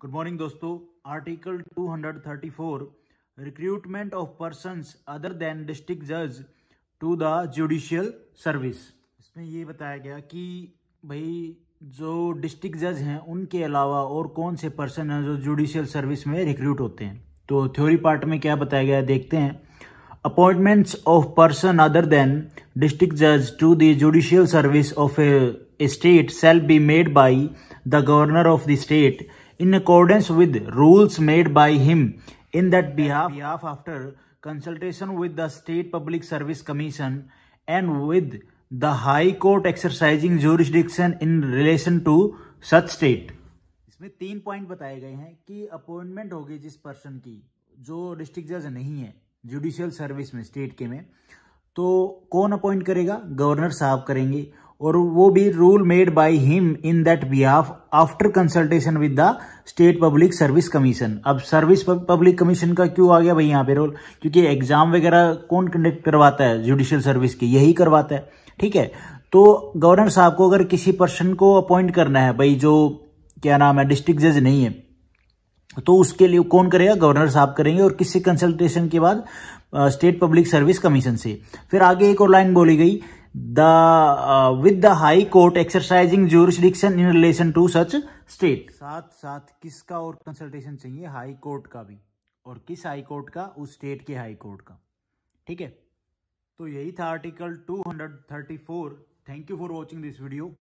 Good morning दोस्तों article 234 recruitment of person other than district जज to the judicial service इसमें ये बताया गया कि भाई जो डिस्ट्रिक्ट जज हैं उनके अलावा और कौन से पर्सन हैं जो जुडिशियल सर्विस में रिक्रूट होते हैं तो थ्योरी पार्ट में क्या बताया गया देखते हैं appointments of person other than district जज to the judicial service of a state shall be made by the governor of the state in accordance with rules made by him in that behalf, behalf after consultation with the State Public Service Commission and with the High Court exercising jurisdiction in relation to such state. इसमें तीन point बताए गए हैं कि appointment होगी जिस person की जो डिस्ट्रिक्ट जज नहीं है जुडिशियल सर्विस में स्टेट के में तो कौन अपॉइंट करेगा गवर्नर साहब करेंगे और वो भी rule made by him in that behalf after consultation with the state public service commission अब सर्विस पब्लिक कमीशन का क्यों आ गया भाई यहाँ पे रोल क्योंकि एग्जाम वगैरह कौन कंडक्ट करवाता है जुडिशियल सर्विस की यही करवाता है ठीक है तो गवर्नर साहब को अगर किसी पर्सन को अपॉइंट करना है भाई जो क्या नाम है डिस्ट्रिक्ट जज नहीं है तो उसके लिए कौन करेगा गवर्नर साहब करेंगे और किसी कंसल्टेशन के बाद स्टेट पब्लिक सर्विस कमीशन से फिर आगे एक और लाइन बोली गई the uh, with the high court exercising jurisdiction in relation to such state साथ साथ किसका और कंसल्टेशन चाहिए हाई कोर्ट का भी और किस हाई कोर्ट का उस स्टेट के हाई कोर्ट का ठीक है तो यही था article 234 thank you for watching this video